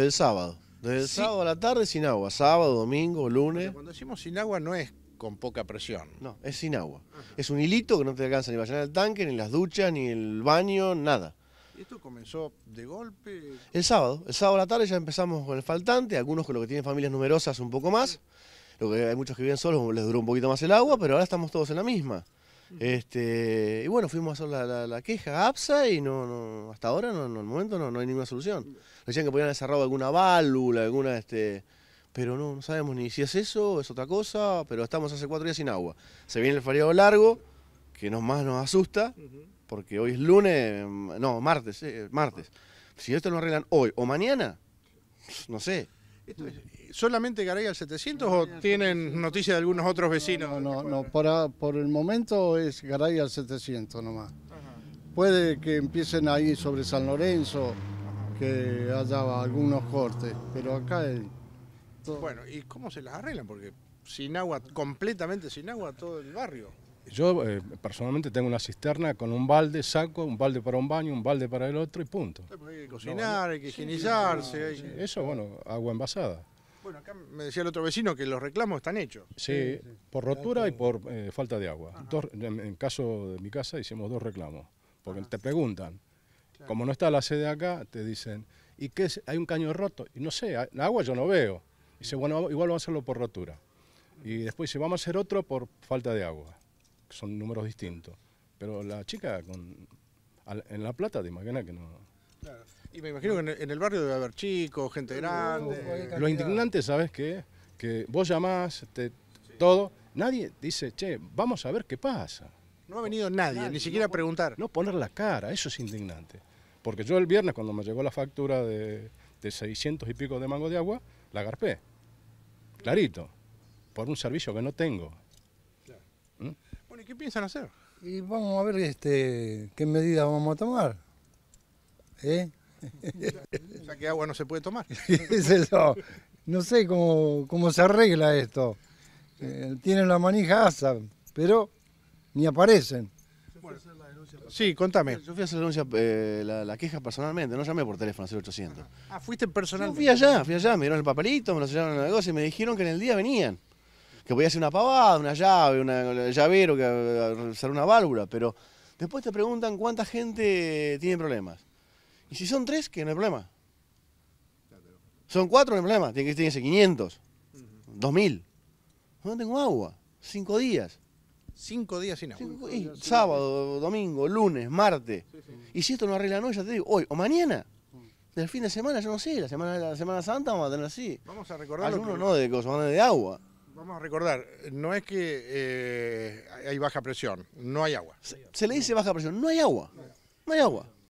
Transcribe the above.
desde el sábado. Desde el sábado a la tarde sin agua. Sábado, domingo, lunes. cuando decimos sin agua no es con poca presión. No, es sin agua. Es un hilito que no te alcanza ni para llenar el tanque, ni las duchas, ni el baño, nada. ¿Y esto comenzó de golpe? El sábado. El sábado a la tarde ya empezamos con el faltante. Algunos con lo que tienen familias numerosas un poco más. Lo que hay muchos que viven solos les duró un poquito más el agua, pero ahora estamos todos en la misma. Este, y bueno, fuimos a hacer la, queja a APSA y no, no hasta ahora, no, en el momento, no, hay ninguna solución. Decían que podían haber cerrado alguna válvula, alguna... Este, pero no, no sabemos ni si es eso, es otra cosa, pero estamos hace cuatro días sin agua. Se viene el feriado largo, que nos más nos asusta, porque hoy es lunes, mm, no, martes, eh, martes. Si esto lo arreglan hoy o mañana, no sé, eh, ¿Solamente Garay al 700 o tienen noticia de algunos otros vecinos? No, no, no, por, el momento es Garay al 700 nomás. Puede que empiecen ahí sobre San Lorenzo, que haya algunos cortes, pero acá es... Bueno, ¿y cómo se las arreglan? Porque sin agua, completamente sin agua todo el barrio. Yo eh, personalmente tengo una cisterna con un balde, saco, un balde para un baño, un balde para el otro y punto. Hay que cocinar, hay que higienizarse. Eso, bueno, agua envasada. Bueno, acá me decía el otro vecino que los reclamos están hechos. Sí, por rotura y por eh, falta de agua. en, caso de mi casa hicimos dos reclamos, porque te preguntan, como no está la sede acá, te dicen, ¿y qué es? ¿Hay un caño roto? Y no sé, agua yo no veo. dice, bueno, igual vamos a hacerlo por rotura. Y después dice, vamos a hacer otro por falta de agua son números distintos. Pero la chica con, en La Plata, te imaginas que no... Y me imagino que en el barrio debe haber chicos, gente grande. Lo indignante, ¿sabes qué? Que vos llamás, te, todo, nadie dice, che, vamos a ver qué pasa. No ha venido nadie, ni siquiera a preguntar. No poner la cara, eso es indignante. Porque yo el viernes, cuando me llegó la factura de, de 600 y pico de mango de agua, la agarpé, Clarito. Por un servicio que no tengo qué piensan hacer? Y vamos a ver este, qué medidas vamos a tomar. ¿Eh? o que agua no se puede tomar. es eso. No sé cómo, se arregla esto. Eh, tienen la manija asa, pero ni aparecen. sí, contame. Yo fui a hacer la, denuncia, eh, la, queja personalmente, no llamé por teléfono al 0800. Ah, fuiste personalmente. Yo fui allá, fui allá, me dieron el papelito, me lo sellaron en el negocio y me dijeron que en el día venían que voy a hacer una pavada, una llave, un llavero, que sale eh, una válvula, pero después te preguntan cuánta gente tiene problemas. Y si son tres, que no hay problema. Son cuatro, no hay problema. Tiene que ser 500, uh No tengo agua. Cinco días. Cinco días sin agua. sábado, domingo, lunes, martes. Y si esto no arregla hoy, ya te digo, hoy o mañana. Mm. Del fin de semana, yo no sé, la semana, la semana santa vamos a tener así. Vamos a recordar. Algunos no de cosas, van de agua. Vamos a recordar, no es que eh, hay baja presión, no hay agua. se, le dice baja presión, no hay agua. No hay agua.